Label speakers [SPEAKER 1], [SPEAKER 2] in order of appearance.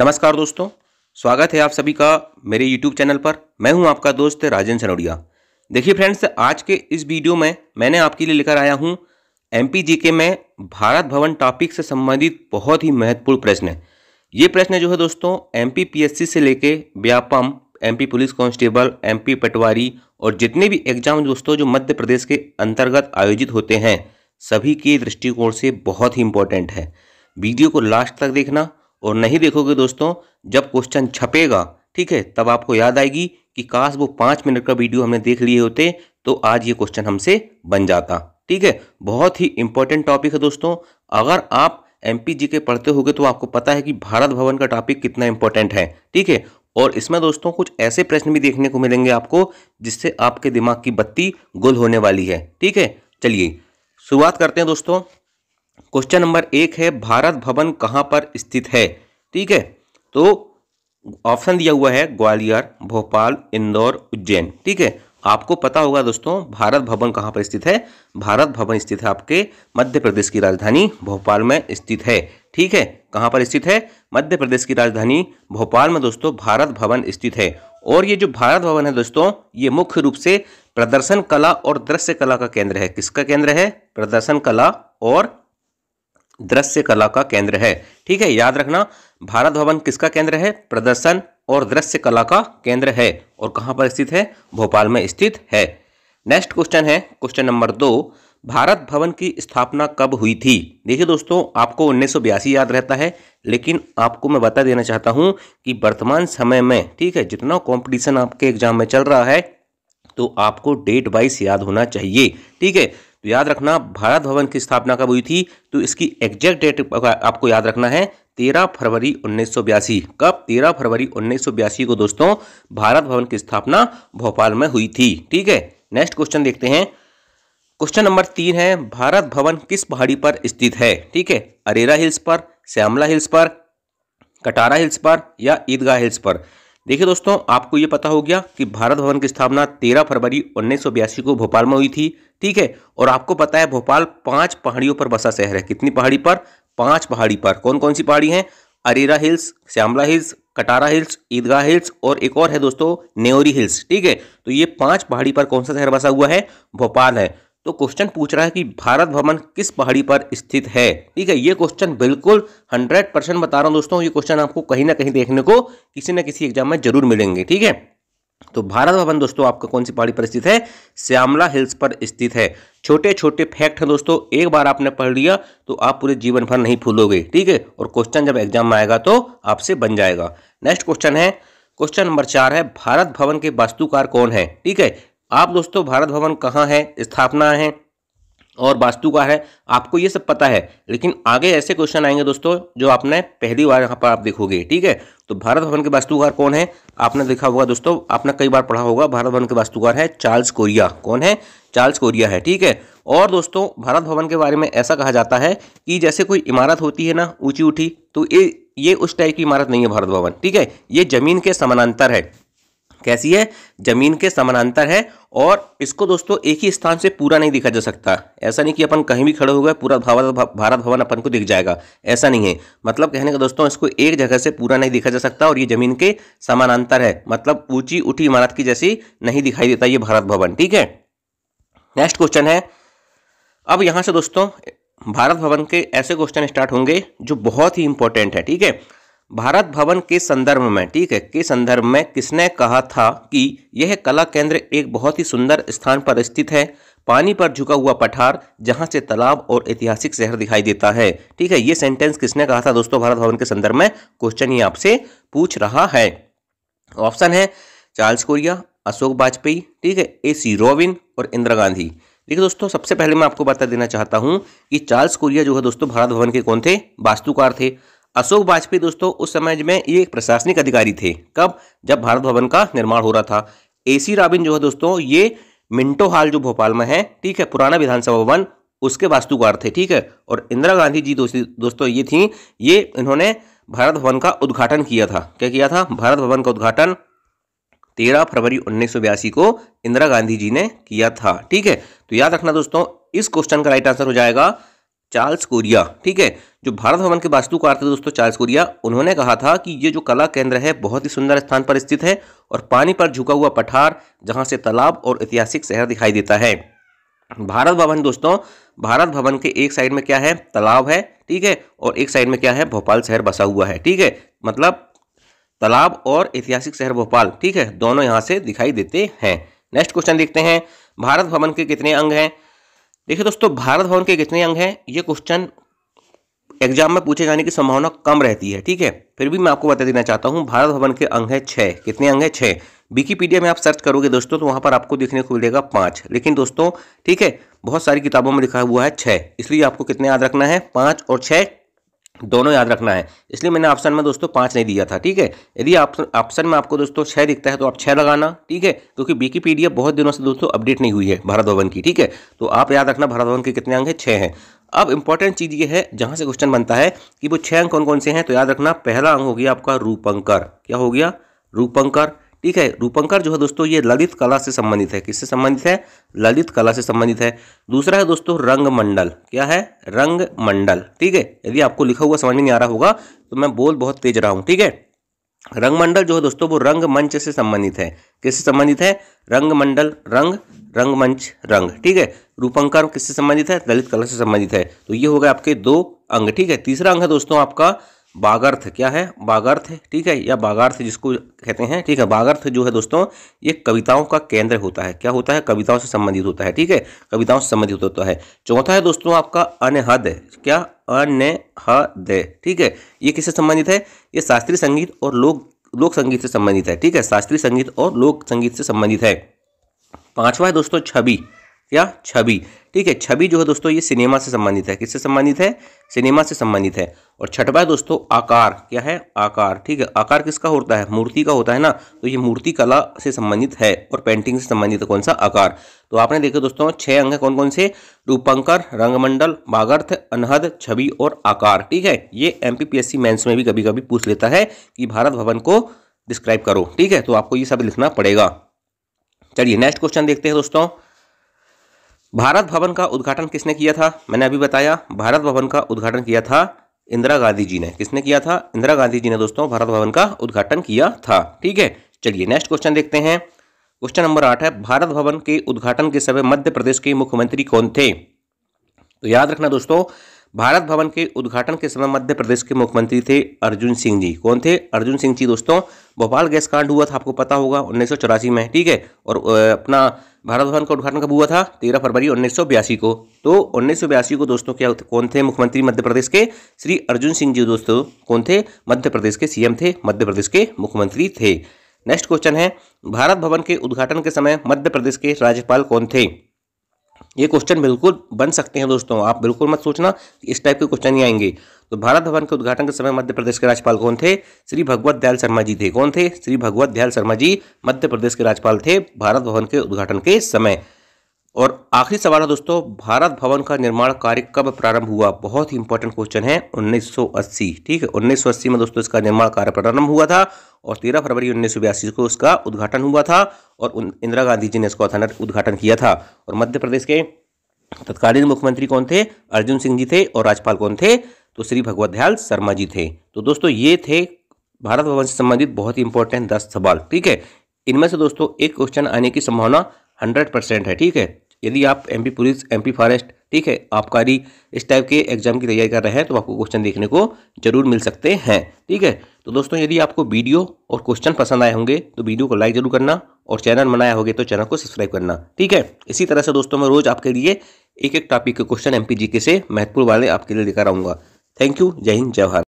[SPEAKER 1] नमस्कार दोस्तों स्वागत है आप सभी का मेरे यूट्यूब चैनल पर मैं हूं आपका दोस्त राजन सनोडिया देखिए फ्रेंड्स आज के इस वीडियो में मैंने आपके लिए लेकर आया हूं पी में भारत भवन टॉपिक से संबंधित बहुत ही महत्वपूर्ण प्रश्न है ये प्रश्न जो है दोस्तों एमपीपीएससी से लेके Vyapam P police constable P पटवारी और जितने भी एग्जाम दोस्तों जो मध्य प्रदेश के अंतर्गत आयोजित होते हैं सभी के दृष्टिकोण से बहुत ही इम्पोर्टेंट है वीडियो को लास्ट तक देखना और नहीं देखोगे दोस्तों जब क्वेश्चन छपेगा ठीक है तब आपको याद आएगी कि काश वो पाँच मिनट का वीडियो हमने देख लिए होते तो आज ये क्वेश्चन हमसे बन जाता ठीक है बहुत ही इंपॉर्टेंट टॉपिक है दोस्तों अगर आप एम पी जी के पढ़ते होगे तो आपको पता है कि भारत भवन का टॉपिक कितना इंपॉर्टेंट है ठीक है और इसमें दोस्तों कुछ ऐसे प्रश्न भी देखने को मिलेंगे आपको जिससे आपके दिमाग की बत्ती गुल होने वाली है ठीक है चलिए शुरुआत करते हैं दोस्तों क्वेश्चन नंबर एक है भारत भवन कहाँ पर स्थित है ठीक है तो ऑप्शन दिया हुआ है ग्वालियर भोपाल इंदौर उज्जैन ठीक है आपको पता होगा दोस्तों भारत भवन कहाँ पर स्थित है भारत भवन स्थित है आपके मध्य प्रदेश की राजधानी भोपाल में स्थित है ठीक है कहाँ पर स्थित है मध्य प्रदेश की राजधानी भोपाल में दोस्तों भारत भवन स्थित है और ये जो भारत भवन है दोस्तों ये मुख्य रूप से प्रदर्शन कला और दृश्य कला का केंद्र है किसका केंद्र है प्रदर्शन कला और दृश्य कला का केंद्र है ठीक है याद रखना भारत भवन किसका केंद्र है प्रदर्शन और दृश्य कला का केंद्र है और कहाँ पर स्थित है भोपाल में स्थित है नेक्स्ट क्वेश्चन है क्वेश्चन नंबर दो भारत भवन की स्थापना कब हुई थी देखिए दोस्तों आपको उन्नीस याद रहता है लेकिन आपको मैं बता देना चाहता हूँ कि वर्तमान समय में ठीक है जितना कॉम्पिटिशन आपके एग्जाम में चल रहा है तो आपको डेट वाइज याद होना चाहिए ठीक है याद रखना भारत भवन की स्थापना कब हुई थी तो इसकी एग्जैक्ट डेट आपको याद रखना है तेरह फरवरी उन्नीस कब तेरह फरवरी उन्नीस को दोस्तों भारत भवन की स्थापना भोपाल में हुई थी ठीक है नेक्स्ट क्वेश्चन देखते हैं क्वेश्चन नंबर तीन है भारत भवन किस पहाड़ी पर स्थित है ठीक है अरेरा हिल्स पर श्यामला हिल्स पर कटारा हिल्स पर या ईदगाह हिल्स पर देखिए दोस्तों आपको ये पता हो गया कि भारत भवन की स्थापना 13 फरवरी उन्नीस को भोपाल में हुई थी ठीक है और आपको पता है भोपाल पांच पहाड़ियों पर बसा शहर है कितनी पहाड़ी पर पांच पहाड़ी पर कौन कौन सी पहाड़ी है Arera hills Shyamla hills Katara hills Idgah hills और एक और है दोस्तों नेवरी हिल्स ठीक है तो ये पांच पहाड़ी पर कौन सा शहर बसा हुआ है भोपाल है तो क्वेश्चन पूछ रहा है कि भारत भवन किस पहाड़ी पर स्थित है ठीक है ये क्वेश्चन बिल्कुल हंड्रेड परसेंट बता रहा हूँ दोस्तों ये क्वेश्चन आपको कहीं ना कहीं देखने को किसी ना किसी एग्जाम में जरूर मिलेंगे ठीक है तो भारत भवन दोस्तों आपका कौन सी पहाड़ी पर स्थित है श्यामला हिल्स पर स्थित है छोटे छोटे फैक्ट हैं दोस्तों एक बार आपने पढ़ लिया तो आप पूरे जीवन भर नहीं फूलोगे ठीक है और क्वेश्चन जब एग्जाम में आएगा तो आपसे बन जाएगा नेक्स्ट क्वेश्चन है क्वेश्चन नंबर चार है भारत भवन के वास्तुकार कौन है ठीक है आप दोस्तों भारत भवन कहाँ है स्थापना है और वास्तु का है आपको ये सब पता है लेकिन आगे ऐसे क्वेश्चन आएंगे दोस्तों जो आपने पहली बार यहाँ पर आप देखोगे ठीक है तो भारत भवन के वास्तुकार कौन है आपने देखा होगा दोस्तों आपने कई बार पढ़ा होगा भारत भवन के वास्तुकार है चार्ल्स कोरिया कौन है चार्ल्स कोरिया है ठीक है और दोस्तों भारत भवन के बारे में ऐसा कहा जाता है कि जैसे कोई इमारत होती है ना ऊँची उठी तो ये ये उस टाइप की इमारत नहीं है भारत भवन ठीक है ये जमीन के समानांतर है कैसी है जमीन के समानांतर है और इसको दोस्तों एक ही स्थान से पूरा नहीं दिखा जा सकता ऐसा नहीं कि अपन कहीं भी खड़े हो गए पूरा भारत भवन अपन को दिख जाएगा ऐसा नहीं है मतलब कहने का दोस्तों इसको एक जगह से पूरा नहीं दिखा जा सकता और ये जमीन के समानांतर है मतलब ऊंची उठी इमारत की जैसी नहीं दिखाई देता ये भारत भवन ठीक है नेक्स्ट क्वेश्चन है अब यहाँ से दोस्तों भारत भवन के ऐसे क्वेश्चन स्टार्ट होंगे जो बहुत ही इंपॉर्टेंट है ठीक है भारत भवन के संदर्भ में ठीक है के संदर्भ में किसने कहा था कि यह कला केंद्र एक बहुत ही सुंदर स्थान पर स्थित है पानी पर झुका हुआ पठार जहां से तालाब और ऐतिहासिक शहर दिखाई देता है ठीक है ये सेंटेंस किसने कहा था दोस्तों भारत भवन के संदर्भ में क्वेश्चन ये आपसे पूछ रहा है ऑप्शन है चार्ल्स कोरिया अशोक वाजपेयी ठीक है ए सी रोविन और इंदिरा गांधी देखिए दोस्तों सबसे पहले मैं आपको बता देना चाहता हूँ कि चार्ल्स कोरिया जो है दोस्तों भारत भवन के कौन थे वास्तुकार थे अशोक वाजपेयी दोस्तों उस समय में ये एक प्रशासनिक अधिकारी थे कब जब भारत भवन का निर्माण हो रहा था ए सी राबिन जो है दोस्तों ये मिंटो हॉल जो भोपाल में है ठीक है पुराना विधानसभा भवन उसके वास्तुकार थे ठीक है और इंदिरा गांधी जी दोस्तों ये थी ये इन्होंने भारत भवन का उद्घाटन किया था क्या किया था भारत भवन का उद्घाटन तेरह फरवरी उन्नीस को इंदिरा गांधी जी ने किया था ठीक है तो याद रखना दोस्तों इस क्वेश्चन का राइट आंसर हो जाएगा चार्ल्स कोरिया ठीक है जो भारत भवन के वास्तुकार थे दोस्तों चार्ल्स कोरिया उन्होंने कहा था कि ये जो कला केंद्र है बहुत ही सुंदर स्थान पर स्थित है और पानी पर झुका हुआ पठार जहां से तालाब और ऐतिहासिक शहर दिखाई देता है भारत भवन दोस्तों भारत भवन के एक साइड में क्या है तालाब है ठीक है और एक साइड में क्या है भोपाल शहर बसा हुआ है ठीक है मतलब तालाब और ऐतिहासिक शहर भोपाल ठीक है दोनों यहाँ से दिखाई देते हैं नेक्स्ट क्वेश्चन देखते हैं भारत भवन के कितने अंग हैं देखिए दोस्तों भारत भवन के कितने अंग हैं ये क्वेश्चन एग्जाम में पूछे जाने की संभावना कम रहती है ठीक है फिर भी मैं आपको बता देना चाहता हूँ भारत भवन के अंग है छः कितने अंग है छः विकीपीडिया में आप सर्च करोगे दोस्तों तो वहाँ पर आपको देखने को मिलेगा पाँच लेकिन दोस्तों ठीक है बहुत सारी किताबों में लिखा हुआ है छः इसलिए आपको कितने याद रखना है पाँच और छः दोनों याद रखना है इसलिए मैंने ऑप्शन में दोस्तों पाँच नहीं दिया था ठीक है यदि ऑप्शन में आपको दोस्तों छः दिखता है तो आप छः लगाना ठीक है क्योंकि विकीपीडिया बहुत दिनों से दोस्तों अपडेट नहीं हुई है भारत भवन की ठीक है तो आप याद रखना भारत भवन के कितने अंक हैं छः हैं अब इंपॉर्टेंट चीज़ ये है जहाँ से क्वेश्चन बनता है कि वो छः अंक कौन कौन से हैं तो याद रखना पहला अंक हो गया आपका रूपंकर क्या हो गया रूपंकर ठीक है रूपंकर जो है दोस्तों ये ललित कला से संबंधित है किससे संबंधित है ललित कला से संबंधित है दूसरा है दोस्तों रंगमंडल क्या है रंगमंडल ठीक है यदि आपको लिखा हुआ समझ नहीं आ रहा होगा तो मैं बोल बहुत तेज रहा हूँ ठीक है रंगमंडल जो है दोस्तों वो रंगमंच से संबंधित है किससे संबंधित है रंगमंडल रंग रंगमंच रंग ठीक है रूपंकर किससे संबंधित है ललित कला से संबंधित है तो ये हो गए आपके दो अंग ठीक है तीसरा अंग है दोस्तों आपका बागार्थ क्या है बागार्थ ठीक है या बागार्थ जिसको कहते हैं ठीक है बागार्थ जो है दोस्तों ये कविताओं का केंद्र होता है क्या होता है कविताओं से संबंधित होता है ठीक है कविताओं से संबंधित होता है चौथा है दोस्तों आपका अनहद क्या अनहद ठीक है ये किससे संबंधित है ये शास्त्रीय संगीत और लोक लोक संगीत से संबंधित है ठीक है शास्त्रीय संगीत और लोक संगीत से संबंधित है पांचवा है दोस्तों छवि या छवि ठीक है छवि जो है दोस्तों ये सिनेमा से संबंधित है किससे संबंधित है सिनेमा से संबंधित है और छठवा है दोस्तों आकार क्या है आकार ठीक है आकार किसका होता है मूर्ति का होता है ना तो ये मूर्ति कला से संबंधित है और पेंटिंग से संबंधित है कौन सा आकार तो आपने देखा दोस्तों छह अंग है कौन कौन से रूपंकर रंगमंडल बागर्थ अनहद छवि और आकार ठीक है ये एम पी में भी कभी कभी पूछ लेता है कि भारत भवन को डिस्क्राइब करो ठीक है तो आपको ये सब लिखना पड़ेगा चलिए नेक्स्ट क्वेश्चन देखते हैं दोस्तों भारत भवन का उद्घाटन किसने किया था मैंने अभी बताया भारत भवन का उद्घाटन किया था इंदिरा गांधी जी ने किसने किया था इंदिरा गांधी जी ने दोस्तों भारत भवन का उद्घाटन किया था ठीक है चलिए नेक्स्ट क्वेश्चन देखते हैं क्वेश्चन नंबर आठ है भारत भवन के उद्घाटन के समय मध्य प्रदेश के मुख्यमंत्री कौन थे तो याद रखना दोस्तों भारत भवन के उद्घाटन के समय मध्य प्रदेश के मुख्यमंत्री थे अर्जुन सिंह जी कौन थे अर्जुन सिंह जी दोस्तों भोपाल गैस कांड हुआ था आपको पता होगा उन्नीस में ठीक है और अपना भारत भवन का उद्घाटन कब हुआ था तेरह फरवरी उन्नीस को तो उन्नीस को दोस्तों क्या कौन थे मुख्यमंत्री मध्य प्रदेश के श्री अर्जुन सिंह जी दोस्तों कौन थे मध्य प्रदेश के सीएम थे मध्य प्रदेश के मुख्यमंत्री थे नेक्स्ट क्वेश्चन है भारत भवन के उद्घाटन के समय मध्य प्रदेश के राज्यपाल कौन थे ये क्वेश्चन बिल्कुल बन सकते हैं दोस्तों आप बिल्कुल मत सोचना इस टाइप के क्वेश्चन ही आएंगे तो भारत भवन के उद्घाटन के समय मध्य प्रदेश के राज्यपाल कौन थे श्री भगवत दयाल शर्मा जी थे कौन थे श्री भगवत दयाल शर्मा जी मध्य प्रदेश के राज्यपाल थे भारत भवन के उद्घाटन के समय और आखिरी सवाल है दोस्तों भारत भवन का निर्माण कार्य कब प्रारंभ हुआ बहुत ही इंपॉर्टेंट क्वेश्चन है 1980 ठीक है 1980 में दोस्तों इसका निर्माण कार्य प्रारंभ हुआ था और 13 फरवरी उन्नीस को इसका उद्घाटन हुआ था और इंदिरा गांधी जी ने इसको उद्घाटन किया था और मध्य प्रदेश के तत्कालीन मुख्यमंत्री कौन थे अर्जुन सिंह जी थे और राज्यपाल कौन थे तो श्री भगवत दयाल शर्मा जी थे तो दोस्तों ये थे भारत भवन से संबंधित बहुत ही इंपॉर्टेंट दस सवाल ठीक है इनमें से दोस्तों एक क्वेश्चन आने की संभावना हंड्रेड परसेंट है ठीक है यदि आप M P police M P forest ठीक है आबकारी इस टाइप के एग्जाम की तैयारी कर रहे हैं तो आपको क्वेश्चन देखने को जरूर मिल सकते हैं ठीक है तो दोस्तों यदि आपको वीडियो और क्वेश्चन पसंद आए होंगे तो वीडियो को लाइक जरूर करना और चैनल बनाया होगे तो चैनल को सब्सक्राइब करना ठीक है इसी तरह से दोस्तों मैं रोज़ आपके लिए एक एक टॉपिक के क्वेश्चन एम पी जी के से महत्वपूर्ण वाले आपके लिए लेकर आऊँगा थैंक यू जय हिंद जय भारत